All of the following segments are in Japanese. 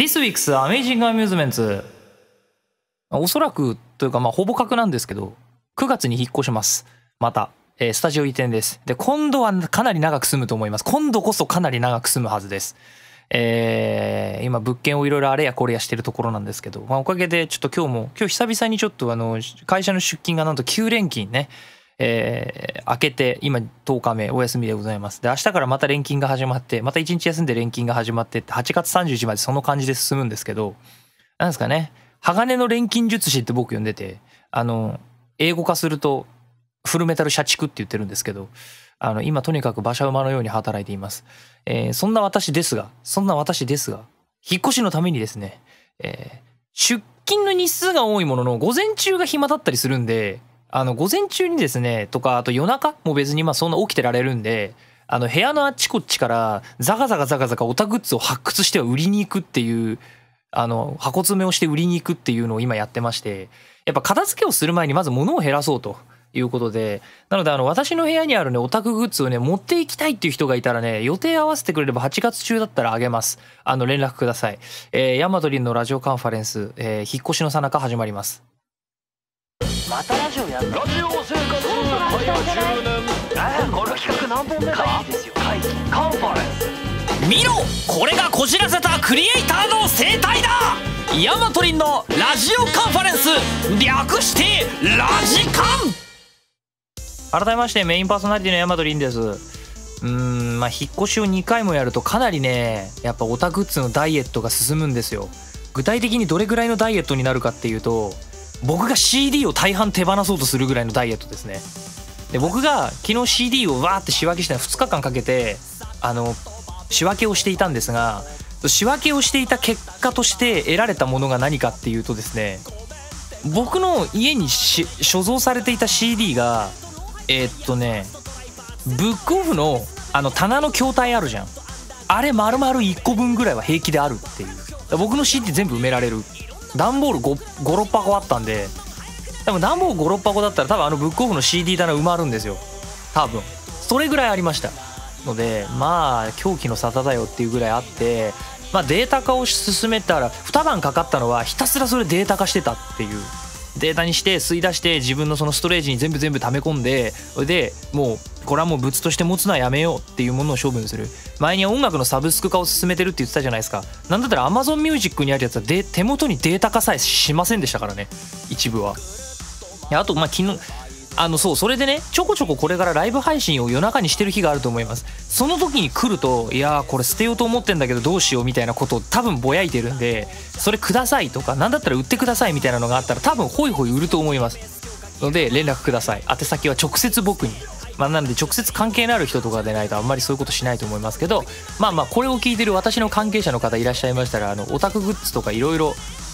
This week's Amazing Amusements おそらくというかまあほぼ確なんですけど9月に引っ越しますまた、えー、スタジオ移転ですで今度はかなり長く住むと思います今度こそかなり長く住むはずですえー、今物件をいろいろあれやこれやしてるところなんですけど、まあ、おかげでちょっと今日も今日久々にちょっとあの会社の出勤がなんと9連勤ねえー、明けて、今10日目お休みでございます。で、明日からまた錬金が始まって、また1日休んで錬金が始まってって、8月31までその感じで進むんですけど、なんですかね、鋼の錬金術師って僕呼んでて、あの、英語化すると、フルメタル社畜って言ってるんですけど、あの、今とにかく馬車馬のように働いています。えー、そんな私ですが、そんな私ですが、引っ越しのためにですね、えー、出勤の日数が多いものの、午前中が暇だったりするんで、あの午前中にですねとかあと夜中も別にまあそんな起きてられるんであの部屋のあっちこっちからザカザカザカザカオタグッズを発掘しては売りに行くっていうあの箱詰めをして売りに行くっていうのを今やってましてやっぱ片付けをする前にまず物を減らそうと。いうことでなのであの私の部屋にあるねオタクグッズをね持っていきたいっていう人がいたらね予定合わせてくれれば8月中だったらあげますあの連絡くださいえー、ヤマトリンのラジオカンファレンス、えー、引っ越しのさなか始まりますまたラジオやんラジオ生活会話10年えー、この企画何本目か会議カンファレンス見ろこれがこじらせたクリエイターの生態だヤマトリンのラジオカンファレンス略してラジカン改めましてメインパーソナリティのヤマトリンですうんまあ引っ越しを2回もやるとかなりねやっぱオタグッズのダイエットが進むんですよ具体的にどれぐらいのダイエットになるかっていうと僕が CD を大半手放そうとするぐらいのダイエットですねで僕が昨日 CD をわーって仕分けして2日間かけてあの仕分けをしていたんですが仕分けをしていた結果として得られたものが何かっていうとですね僕の家に所蔵されていた CD がえー、っとねブックオフのあの棚の筐体あるじゃんあれ丸々1個分ぐらいは平気であるっていう僕の CD 全部埋められる段ボール56箱あったんで多分段ボール56箱だったら多分あのブックオフの CD 棚埋まるんですよ多分それぐらいありましたのでまあ狂気の沙汰だよっていうぐらいあってまあ、データ化を進めたら2晩かかったのはひたすらそれデータ化してたっていうデータにして吸い出して自分のそのストレージに全部全部溜め込んでそれでもうこれはもう物として持つのはやめようっていうものを処分する前に音楽のサブスク化を進めてるって言ってたじゃないですかなんだったら AmazonMusic にあるやつはで手元にデータ化さえしませんでしたからね一部はあとまあ昨日あのそうそれでねちょこちょここれからライブ配信を夜中にしてる日があると思いますその時に来るといやーこれ捨てようと思ってんだけどどうしようみたいなことを多分ぼやいてるんでそれくださいとか何だったら売ってくださいみたいなのがあったら多分ホイホイ売ると思いますので連絡ください宛先は直接僕にまあ、なので直接関係のある人とかでないとあんまりそういうことしないと思いますけどまあまあこれを聞いてる私の関係者の方いらっしゃいましたらあのオタクグッズとかいろいろ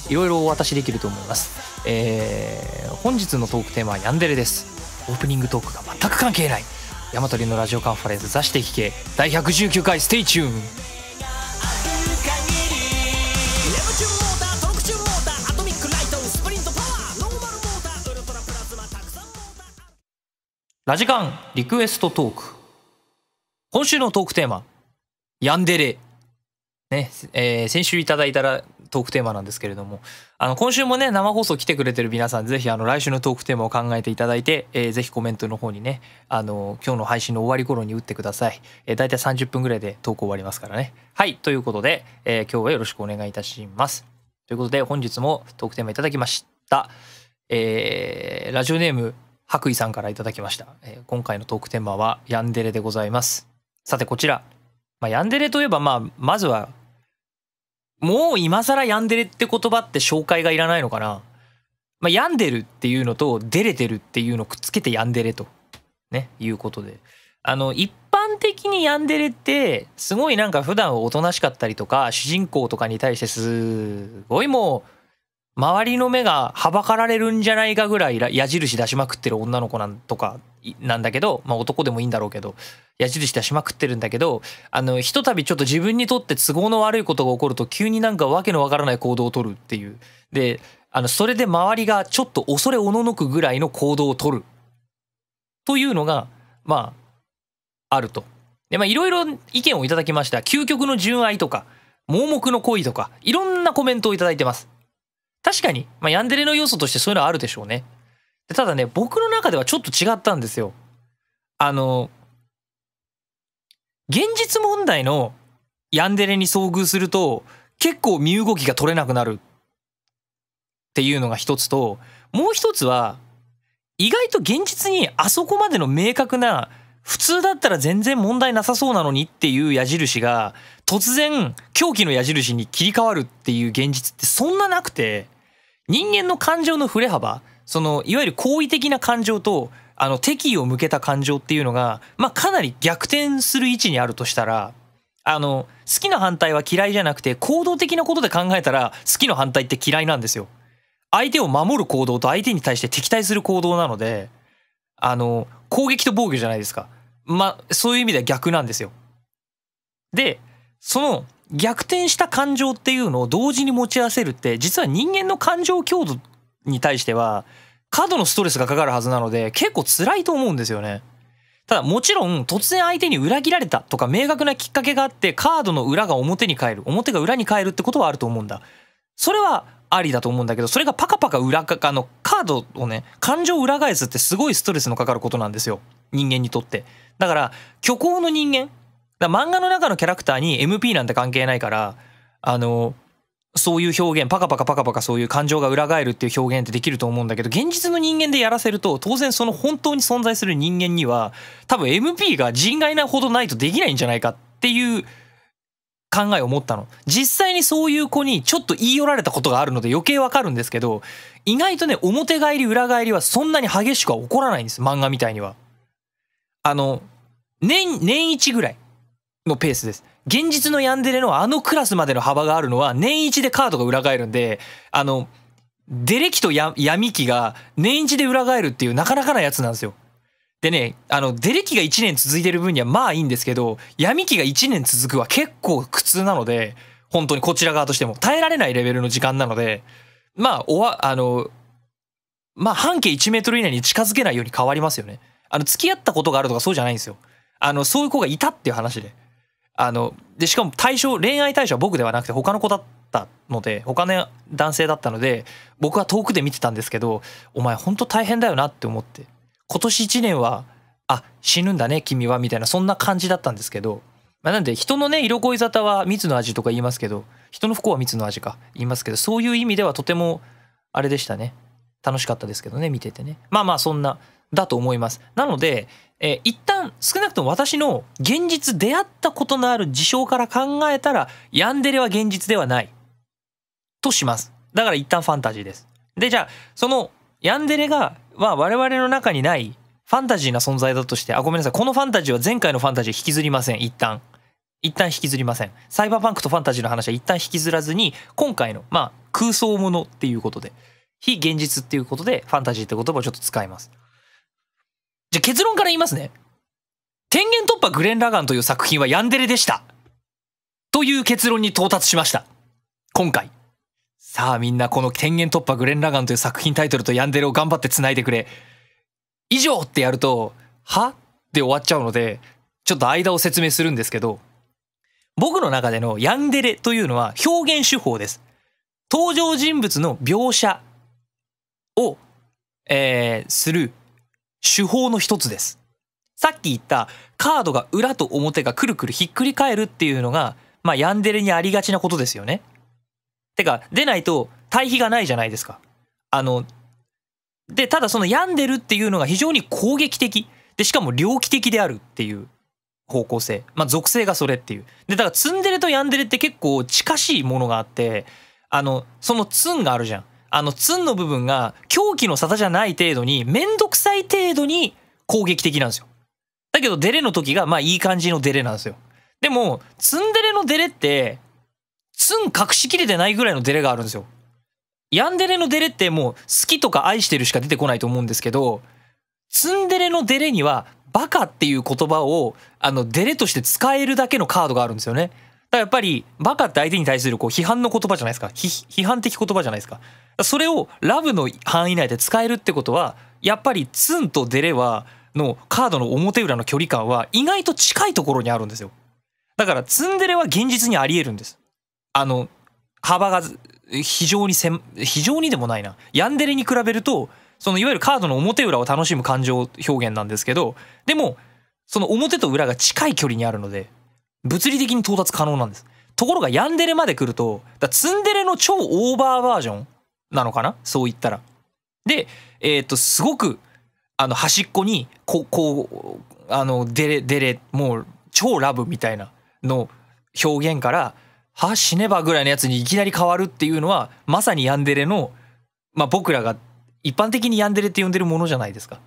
いろいろお渡しできると思います、えー、本日のトークテーマはヤンデレですオープニングトークが全く関係ない大和のラジオカンファレンス「座して聞け」第119回ステイチューンラジカンリクエストトーク。今週のトークテーマ、ヤンデレ。ね、えー、先週いただいたらトークテーマなんですけれども、あの、今週もね、生放送来てくれてる皆さん、ぜひ、あの、来週のトークテーマを考えていただいて、えー、ぜひコメントの方にね、あの、今日の配信の終わり頃に打ってください。えー、大体30分ぐらいで投稿終わりますからね。はい、ということで、えー、今日はよろしくお願いいたします。ということで、本日もトークテーマいただきました。えー、ラジオネーム、白衣さんから頂きました、えー、今回のトークテーマはヤンデレでございますさてこちら、まあ、ヤンデレといえば、まあ、まずはもう今更ヤンデレって言葉って紹介がいらないのかな、まあ、病んでるっていうのとデレてるっていうのをくっつけてヤンデレとねいうことであの一般的にヤンデレってすごいなんか普段おとなしかったりとか主人公とかに対してすごいもう周りの目がはばかられるんじゃないかぐらい矢印出しまくってる女の子なんとかなんだけど、まあ、男でもいいんだろうけど矢印出しまくってるんだけどあのひとたびちょっと自分にとって都合の悪いことが起こると急になんかわけのわからない行動をとるっていうであのそれで周りがちょっと恐れおののくぐらいの行動をとるというのがまああると。でまあいろいろ意見をいただきました究極の純愛とか盲目の恋とかいろんなコメントをいただいてます。確かに、まあ、ヤンデレの要素としてそういうのはあるでしょうね。ただね、僕の中ではちょっと違ったんですよ。あの、現実問題のヤンデレに遭遇すると、結構身動きが取れなくなるっていうのが一つと、もう一つは、意外と現実にあそこまでの明確な普通だったら全然問題なさそうなのにっていう矢印が突然狂気の矢印に切り替わるっていう現実ってそんななくて人間の感情の振れ幅そのいわゆる好意的な感情とあの敵意を向けた感情っていうのが、まあ、かなり逆転する位置にあるとしたらあの好きな反対は嫌いじゃなくて行動的なことで考えたら好きの反対って嫌いなんですよ。相手を守る行動と相手に対して敵対する行動なのであの攻撃と防御じゃないですか。まあそういう意味では逆なんですよ。でその逆転した感情っていうのを同時に持ち合わせるって実は人間の感情強度に対しては過度のストレスがかかるはずなので結構辛いと思うんですよね。ただもちろん突然相手に裏切られたとか明確なきっかけがあってカードの裏が表に変える表が裏に変えるってことはあると思うんだ。それはありだと思うんだけどそれがパカパカ裏かあのカードをね感情を裏返すってすごいストレスのかかることなんですよ人間にとって。だから虚構の人間だ漫画の中のキャラクターに MP なんて関係ないからあのそういう表現パカパカパカパカそういう感情が裏返るっていう表現ってできると思うんだけど現実の人間でやらせると当然その本当に存在する人間には多分 MP が人外なほどないとできないんじゃないかっていう考えを持ったの実際にそういう子にちょっと言い寄られたことがあるので余計わかるんですけど意外とね表返り裏返りはそんなに激しくは起こらないんです漫画みたいにはあの年年1ぐらいのペースです。現実のヤンデレのあのクラスまでの幅があるのは年一でカードが裏返るんで、あの、デレキと闇期が年一で裏返るっていうなかなかなやつなんですよ。でね、あの、デレキが1年続いてる分にはまあいいんですけど、闇期が1年続くは結構苦痛なので、本当にこちら側としても耐えられないレベルの時間なので、まあ、おわ、あの、まあ、半径1メートル以内に近づけないように変わりますよね。あの、付き合ったことがあるとかそうじゃないんですよ。あの、そういう子がいたっていう話で。あのでしかも対象恋愛対象は僕ではなくて他の子だったので他の男性だったので僕は遠くで見てたんですけどお前ほんと大変だよなって思って今年1年はあ死ぬんだね君はみたいなそんな感じだったんですけど、まあ、なんで人のね色恋沙汰は蜜の味とか言いますけど人の不幸は蜜の味か言いますけどそういう意味ではとてもあれでしたね楽しかったですけどね見ててねまあまあそんなだと思いますなのでえー、一旦少なくとも私の現実出会ったことのある事象から考えたらヤンデレは現実ではないとしますだから一旦ファンタジーですでじゃあそのヤンデレが、まあ、我々の中にないファンタジーな存在だとしてあごめんなさいこのファンタジーは前回のファンタジー引きずりません一旦一旦引きずりませんサイバーパンクとファンタジーの話は一旦引きずらずに今回のまあ空想ものっていうことで非現実っていうことでファンタジーって言葉をちょっと使いますじゃ結論から言いますね。天元突破グレン・ラガンという作品はヤンデレでした。という結論に到達しました。今回。さあみんなこの天元突破グレン・ラガンという作品タイトルとヤンデレを頑張って繋いでくれ。以上ってやると、はで終わっちゃうので、ちょっと間を説明するんですけど、僕の中でのヤンデレというのは表現手法です。登場人物の描写を、えー、する手法の一つです。さっき言ったカードが裏と表がくるくるひっくり返るっていうのが、まあ、ヤンデレにありがちなことですよね。てか、出ないと対比がないじゃないですか。あの、で、ただその病んでるっていうのが非常に攻撃的。で、しかも猟奇的であるっていう方向性。まあ、属性がそれっていう。で、だからツンデレとヤンデレって結構近しいものがあって、あの、そのツンがあるじゃん。あの、ツンの部分が狂気の沙汰じゃない程度に、めんどくさい程度に攻撃的なんですよ。だけど、デレの時が、まあいい感じのデレなんですよ。でも、ツンデレのデレって、ツン隠しきれてないぐらいのデレがあるんですよ。ヤンデレのデレってもう好きとか愛してるしか出てこないと思うんですけど、ツンデレのデレにはバカっていう言葉をあのデレとして使えるだけのカードがあるんですよね。だやっぱりバカって相手に対するこう批判の言葉じゃないですか批判的言葉じゃないですかそれをラブの範囲内で使えるってことはやっぱりツンとデレはのカードの表裏の距離感は意外と近いところにあるんですよだからツンデレは現実にありえるんですあの幅が非常に狭、非常にでもないなヤンデレに比べるとそのいわゆるカードの表裏を楽しむ感情表現なんですけどでもその表と裏が近い距離にあるので物理的に到達可能なんです。ところがヤンデレまで来ると、だツンデレの超オーバーバージョンなのかなそう言ったら。で、えー、っと、すごく、あの、端っこに、ここう、あの、デレ、デレ、もう、超ラブみたいなの表現から、は死ねばぐらいのやつにいきなり変わるっていうのは、まさにヤンデレの、まあ僕らが一般的にヤンデレって呼んでるものじゃないですか。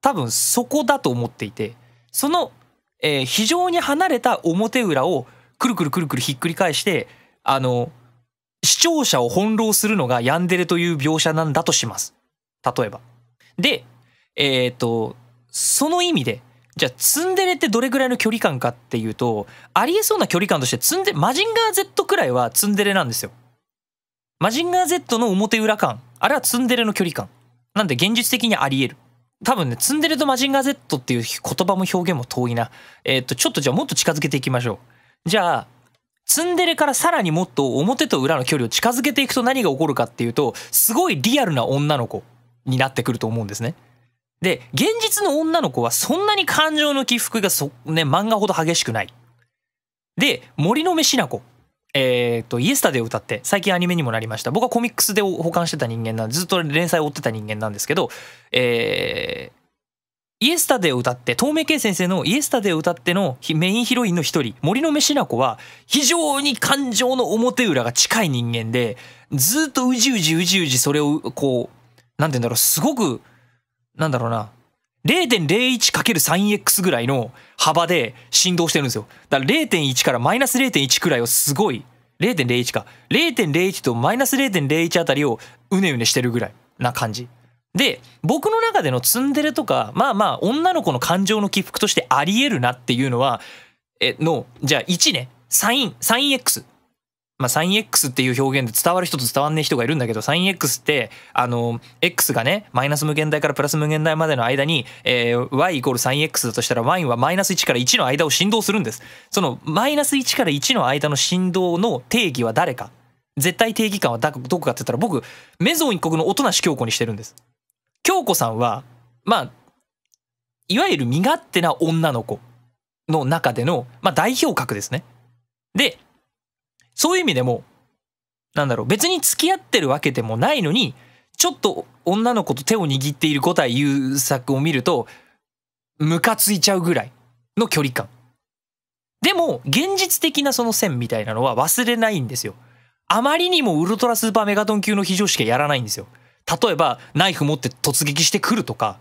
多分そこだと思っていて、そのえー、非常に離れた表裏をくるくるくるくるひっくり返してあの視聴者を翻弄するのがヤンデレという描写なんだとします例えば。でえっ、とその意味でじゃあツンデレってどれぐらいの距離感かっていうとありえそうな距離感としてツンデマジンガー Z くらいはツンデレなんですよ。マジンガー Z の表裏感あれはツンデレの距離感なんで現実的にありえる。多分ね、ツンデレとマジンガー Z っていう言葉も表現も遠いな。えー、っと、ちょっとじゃあもっと近づけていきましょう。じゃあ、ツンデレからさらにもっと表と裏の距離を近づけていくと何が起こるかっていうと、すごいリアルな女の子になってくると思うんですね。で、現実の女の子はそんなに感情の起伏がそ、ね、漫画ほど激しくない。で、森の飯な子。えーと、イエスタデを歌って最近アニメにもなりました僕はコミックスで保管してた人間なんずっと連載を追ってた人間なんですけど、えー、イエスタデを歌って透明圭先生のイエスタデを歌ってのメインヒロインの一人森の目しな子は非常に感情の表裏が近い人間でずっとうじうじうじうじそれをこう何て言うんだろうすごくなんだろうな 0.01×3x ぐらいの幅で振動してるんですよ。だから0.1からマイナス0.1くらいをすごい、0.01か。0.01とマイナス0.01あたりをうねうねしてるぐらいな感じ。で、僕の中でのツンデレとか、まあまあ女の子の感情の起伏としてあり得るなっていうのは、え、の、じゃあ1ね。サイン、サイン X。まあ、sin x っていう表現で伝わる人と伝わんねえ人がいるんだけど sin x ってあの x がねマイナス無限大からプラス無限大までの間に、えー、y イコール sin x だとしたら y はマイナス1から1の間を振動するんですそのマイナス1から1の間の振動の定義は誰か絶対定義感はどこかって言ったら僕メゾン一国の音無京子にしてるんです京子さんはまあいわゆる身勝手な女の子の中での、まあ、代表格ですねでそういう意味でも、なんだろう、別に付き合ってるわけでもないのに、ちょっと女の子と手を握っている五体優作を見ると、ムカついちゃうぐらいの距離感。でも、現実的なその線みたいなのは忘れないんですよ。あまりにもウルトラスーパーメガトン級の非常識はやらないんですよ。例えば、ナイフ持って突撃してくるとか、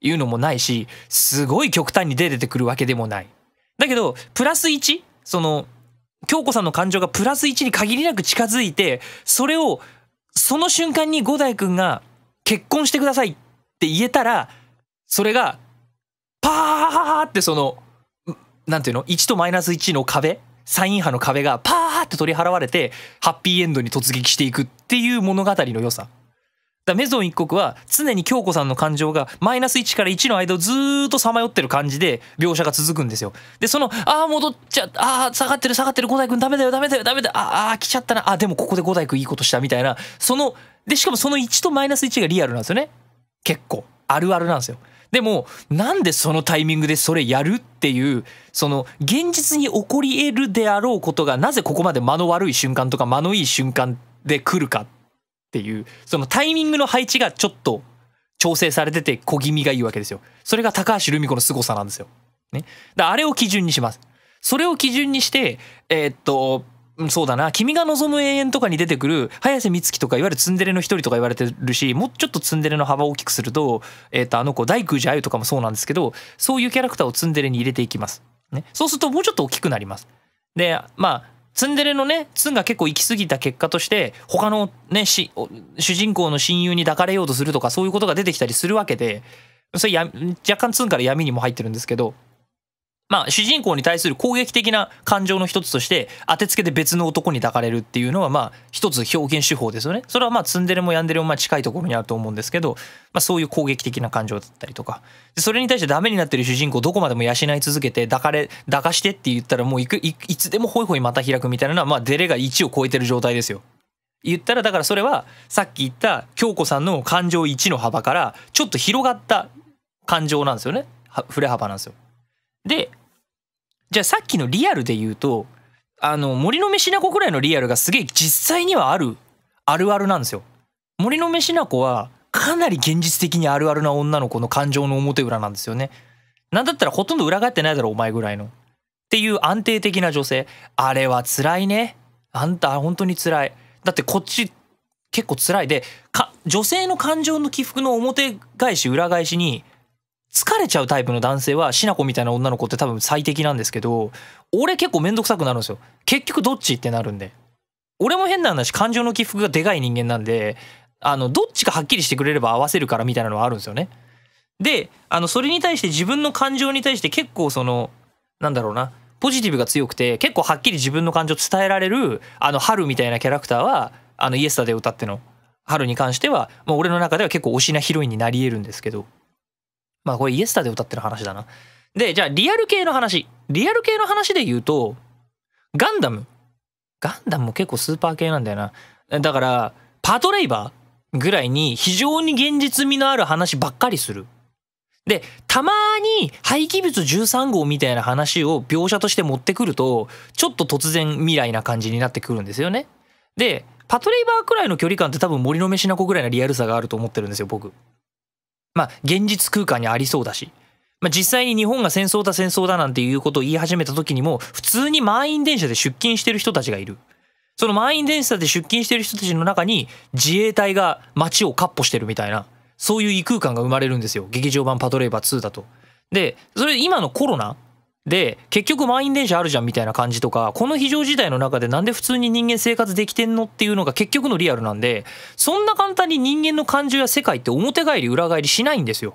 いうのもないし、すごい極端に出てくるわけでもない。だけど、プラス1、その、京子さんの感情がプラス1に限りなく近づいてそれをその瞬間に五代君が「結婚してください」って言えたらそれがパーってその何ていうの1とマイナス1の壁サイン波の壁がパーって取り払われてハッピーエンドに突撃していくっていう物語の良さ。だメゾン一国は常に京子さんの感情がマイナス1から1の間をずっとさまよってる感じで描写が続くんですよ。で、その、ああ、戻っちゃ、った、ああ、下がってる下がってる、五代君ダメだよダメだよダメだよ、ああ、来ちゃったな、あでもここで五代君いいことしたみたいな、その、で、しかもその1とマイナス1がリアルなんですよね。結構、あるあるなんですよ。でも、なんでそのタイミングでそれやるっていう、その、現実に起こり得るであろうことが、なぜここまで間の悪い瞬間とか間のいい瞬間で来るかっていう、そのタイミングの配置がちょっと調整されてて小気味がいいわけですよ。それが高橋留美子の凄さなんですよ。ね。だあれを基準にします。それを基準にして、えー、っと、そうだな、君が望む永遠とかに出てくる、早瀬美月とか、いわゆるツンデレの一人とか言われてるし、もうちょっとツンデレの幅を大きくすると、えっ、ー、と、あの子、大空寺あゆとかもそうなんですけど、そういうキャラクターをツンデレに入れていきます。ね。そうすると、もうちょっと大きくなります。で、まあ、ツンデレのね、ツンが結構行き過ぎた結果として、他のね、主人公の親友に抱かれようとするとか、そういうことが出てきたりするわけで、それや、若干ツンから闇にも入ってるんですけど、まあ、主人公に対する攻撃的な感情の一つとして当てつけて別の男に抱かれるっていうのはまあ一つ表現手法ですよねそれはまあツンデレもヤンデレもまあ近いところにあると思うんですけど、まあ、そういう攻撃的な感情だったりとかそれに対してダメになってる主人公どこまでも養い続けて抱かれ抱かしてって言ったらもういくいつでもホイホイまた開くみたいなのはまあデレが1を超えてる状態ですよ。言ったらだからそれはさっき言った京子さんの感情1の幅からちょっと広がった感情なんですよね振れ幅なんですよ。でじゃあさっきのリアルで言うとあの森の飯なこくらいのリアルがすげえ実際にはあるあるあるなんですよ。森の飯なこはかなり現実的にあるあるな女の子の感情の表裏なんですよね。なんだったらほとんど裏返ってないだろお前ぐらいの。っていう安定的な女性あれは辛いね。あんた本当に辛い。だってこっち結構辛いで女性の感情の起伏の表返し裏返しに疲れちゃうタイプの男性はしなこみたいな女の子って多分最適なんですけど俺結構面倒くさくなるんですよ結局どっちってなるんで俺も変な話感情の起伏がでかい人間なんであのどっちかはっきりしてくれれば合わせるからみたいなのはあるんですよねであのそれに対して自分の感情に対して結構そのなんだろうなポジティブが強くて結構はっきり自分の感情伝えられるあの春みたいなキャラクターはあのイエスタで歌っての春に関してはもう俺の中では結構推しなヒロインになり得るんですけどまあこれイエスタで歌ってる話だな。で、じゃあリアル系の話。リアル系の話で言うと、ガンダム。ガンダムも結構スーパー系なんだよな。だから、パトレイバーぐらいに非常に現実味のある話ばっかりする。で、たまに廃棄物13号みたいな話を描写として持ってくると、ちょっと突然未来な感じになってくるんですよね。で、パトレイバーくらいの距離感って多分森の飯な子ぐらいのリアルさがあると思ってるんですよ、僕。まあ、現実空間にありそうだし、まあ、実際に日本が戦争だ戦争だなんていうことを言い始めた時にも、普通に満員電車で出勤してる人たちがいる。その満員電車で出勤してる人たちの中に、自衛隊が街をカッ歩してるみたいな、そういう異空間が生まれるんですよ。劇場版パトレーバー2だと。で、それ今のコロナで結局満員電車あるじゃんみたいな感じとかこの非常事態の中でなんで普通に人間生活できてんのっていうのが結局のリアルなんでそんな簡単に人間の感情や世界って表返り裏返りしないんですよ。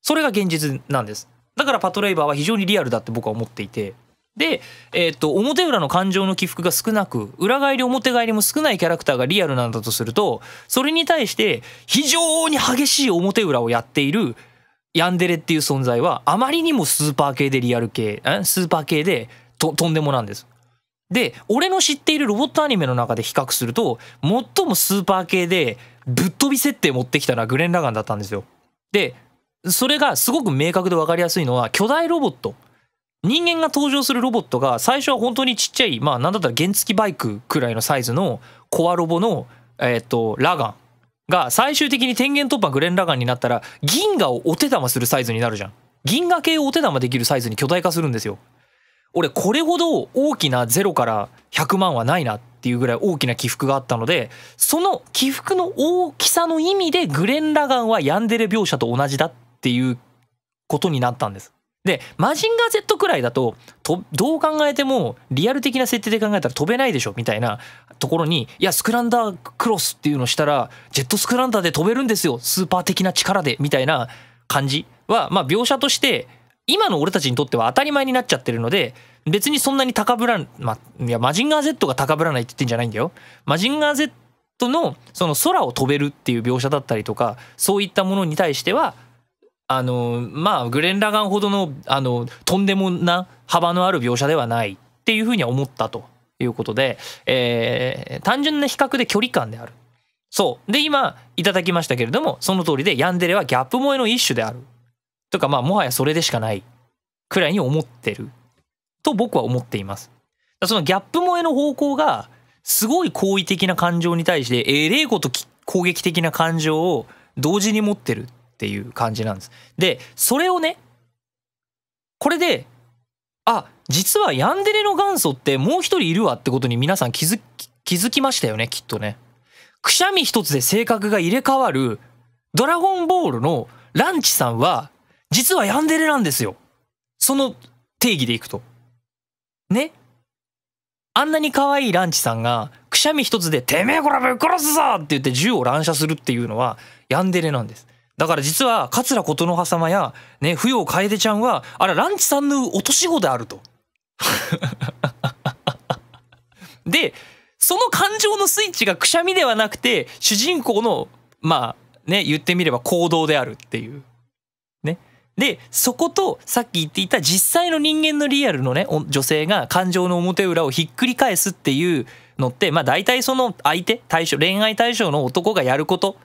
それが現実なんです。だからパトレイバーは非常にリアルだって僕は思っていて。で、えー、っと表裏の感情の起伏が少なく裏返り表返りも少ないキャラクターがリアルなんだとするとそれに対して非常に激しい表裏をやっているヤンデレっていう存在はあまりにもスーパー系でリアル系スーパー系でととんでもなんです。で俺の知っているロボットアニメの中で比較すると最もスーパー系でぶっ飛び設定持ってきたのはグレン・ラガンだったんですよ。でそれがすごく明確で分かりやすいのは巨大ロボット人間が登場するロボットが最初は本当にちっちゃいまあ何だったら原付バイクくらいのサイズのコアロボのえー、とラガンが最終的に天元突破グレン・ラガンになったら銀河をお手玉するサイズになるじゃん銀河系をお手玉できるサイズに巨大化するんですよ俺これほど大きな0から100万はないなっていうぐらい大きな起伏があったのでその起伏の大きさの意味でグレン・ラガンはヤンデレ描写と同じだっていうことになったんですで、マジンガー Z くらいだと、と、どう考えても、リアル的な設定で考えたら飛べないでしょ、みたいなところに、いや、スクランダークロスっていうのをしたら、ジェットスクランダーで飛べるんですよ、スーパー的な力で、みたいな感じは、まあ、描写として、今の俺たちにとっては当たり前になっちゃってるので、別にそんなに高ぶらん、ま、いや、マジンガー Z が高ぶらないって言ってんじゃないんだよ。マジンガー Z の、その空を飛べるっていう描写だったりとか、そういったものに対しては、あのまあグレン・ラガンほどのあのとんでもな幅のある描写ではないっていうふうには思ったということで、えー、単純な比較で距離感である。そうで今いただきましたけれどもその通りでヤンデレはギャップ萌えの一種であるとかまあもはやそれでしかないくらいに思ってると僕は思っています。そのギャップ萌えの方向がすごい好意的な感情に対してえれいこと攻撃的な感情を同時に持ってるっていう感じなんです。で、それをね、これで、あ、実はヤンデレの元祖ってもう一人いるわってことに皆さん気づき、気づきましたよね、きっとね。くしゃみ一つで性格が入れ替わる、ドラゴンボールのランチさんは、実はヤンデレなんですよ。その定義でいくと。ねあんなに可愛いランチさんが、くしゃみ一つで、てめえこらぶっ殺すぞって言って銃を乱射するっていうのは、ヤンデレなんです。だから実は桂琴ノ葉様や、ね、扶養楓ちゃんはあら、ランチさんの落とし子であると。でその感情のスイッチがくしゃみではなくて主人公のまあね言ってみれば行動であるっていう。ね、でそことさっき言っていた実際の人間のリアルのね女性が感情の表裏をひっくり返すっていうのってまあ大体その相手対象恋愛対象の男がやること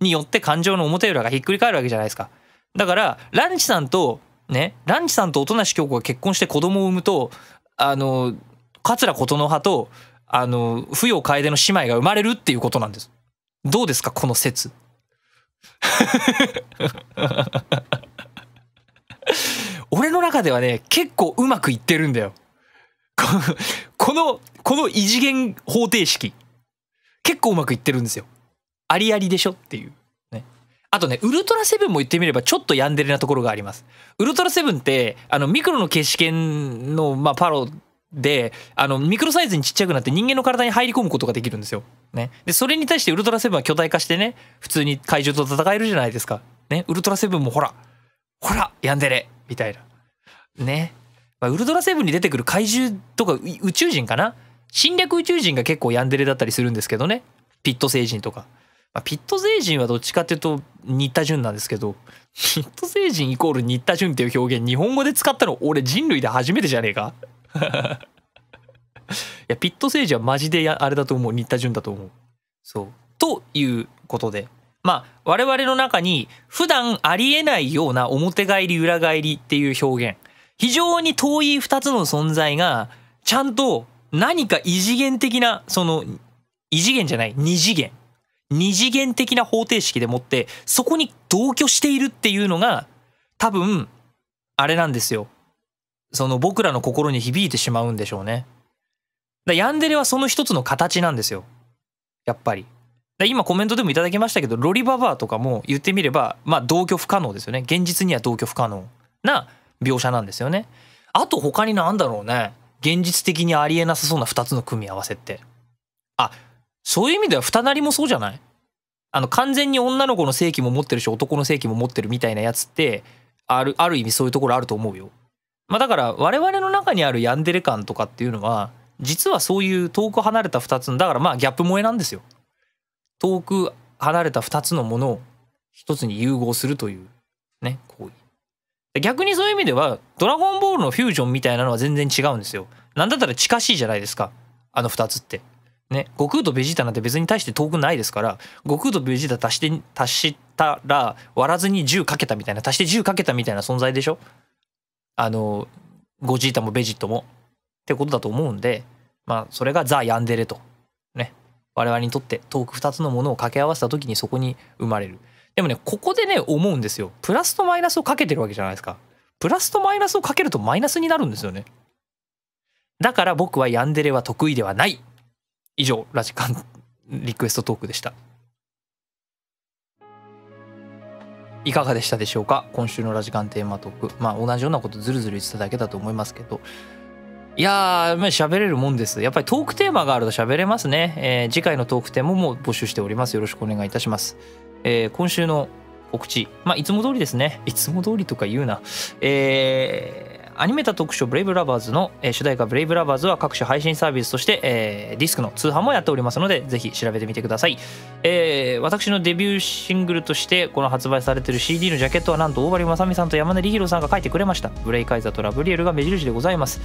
によって感情の表裏がひっくり返るわけじゃないですか。だからランチさんとねランチさんと音無京子が結婚して子供を産むとあの桂琴の葉とあの扶養楓の姉妹が生まれるっていうことなんです。どうですかこの説。俺の中ではね結構うまくいってるんだよ。このこの異次元方程式結構うまくいってるんですよ。ありありでしょっていう。ね。あとね、ウルトラセブンも言ってみればちょっとヤンデレなところがあります。ウルトラセブンって、あの、ミクロの消し剣の、まあ、パロで、あの、ミクロサイズにちっちゃくなって人間の体に入り込むことができるんですよ。ね。で、それに対してウルトラセブンは巨大化してね、普通に怪獣と戦えるじゃないですか。ね。ウルトラセブンもほら、ほら、ヤンデレみたいな。ね。まあ、ウルトラセブンに出てくる怪獣とか宇宙人かな侵略宇宙人が結構ヤンデレだったりするんですけどね。ピット星人とか。まあ、ピット星人はどっちかっていうと新田潤なんですけど、ピット星人イコール新田潤っていう表現、日本語で使ったの俺人類で初めてじゃねえか いや、ピット星人はマジであれだと思う。新田潤だと思う。そう。ということで。まあ、我々の中に普段ありえないような表返り裏返りっていう表現。非常に遠い2つの存在が、ちゃんと何か異次元的な、その、異次元じゃない、二次元。二次元的な方程式でもってそこに同居しているっていうのが多分あれなんですよその僕らの心に響いてしまうんでしょうねだヤンデレはその一つの形なんですよやっぱり今コメントでもいただきましたけどロリババアとかも言ってみればまあ同居不可能ですよね現実には同居不可能な描写なんですよねあと他に何だろうね現実的にありえなさそうな2つの組み合わせってあそういう意味では二なりもそうじゃないあの完全に女の子の性器も持ってるし男の性器も持ってるみたいなやつってあるある意味そういうところあると思うよ。まあ、だから我々の中にあるヤンデレ感とかっていうのは実はそういう遠く離れた2つのだからまあギャップ萌えなんですよ。遠く離れた2つのものを1つに融合するというね行為。逆にそういう意味では「ドラゴンボール」のフュージョンみたいなのは全然違うんですよ。なんだったら近しいじゃないですかあの2つって。ね、悟空とベジータなんて別に対して遠くないですから悟空とベジータ足して足したら割らずに10かけたみたいな足して10かけたみたいな存在でしょあのゴジータもベジットもってことだと思うんでまあそれがザ・ヤンデレとね我々にとって遠く2つのものを掛け合わせた時にそこに生まれるでもねここでね思うんですよプラスとマイナスをかけてるわけじゃないですかプラスとマイナスをかけるとマイナスになるんですよねだから僕はヤンデレは得意ではない以上、ラジカンリクエストトークでした。いかがでしたでしょうか今週のラジカンテーマトーク。まあ同じようなことずるずる言ってただけだと思いますけど。いやー、まあ、喋れるもんです。やっぱりトークテーマがあると喋れますね。えー、次回のトークテーマも募集しております。よろしくお願いいたします。えー、今週のお口、まあいつも通りですね。いつも通りとか言うな。えーアニメタ特集ブレイブラバーズの、えー、主題歌ブレイブラバーズは各種配信サービスとして、えー、ディスクの通販もやっておりますので、ぜひ調べてみてください。えー、私のデビューシングルとして、この発売されてる CD のジャケットはなんと大張雅美さんと山根理弘さんが書いてくれました。ブレイカイザーとラブリエルが目印でございます。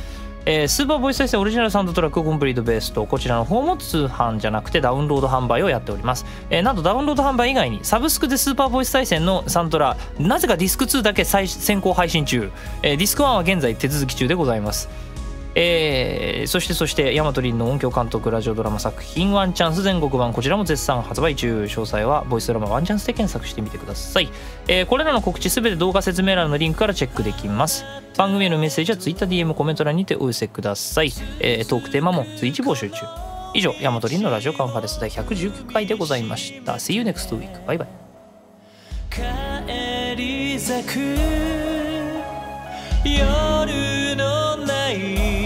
えー、スーパーボイス再生オリジナルサウンドトラックコンプリートベースとこちらの方も通販じゃなくてダウンロード販売をやっております、えー、なんとダウンロード販売以外にサブスクでスーパーボイス再生のサントラなぜかディスク2だけ先行配信中、えー、ディスク1は現在手続き中でございますえー、そしてそして大和ンの音響監督ラジオドラマ作品「ワンチャンス」全国版こちらも絶賛発売中詳細はボイスドラマ「ワンチャンス」で検索してみてください、えー、これらの告知すべて動画説明欄のリンクからチェックできます番組へのメッセージは TwitterDM コメント欄にてお寄せください、えー、トークテーマも随時募集中以上大和ンのラジオカンファレンス第119回でございました See you next week バイバイ帰り咲く夜のない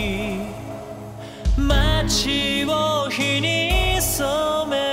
街を火に染め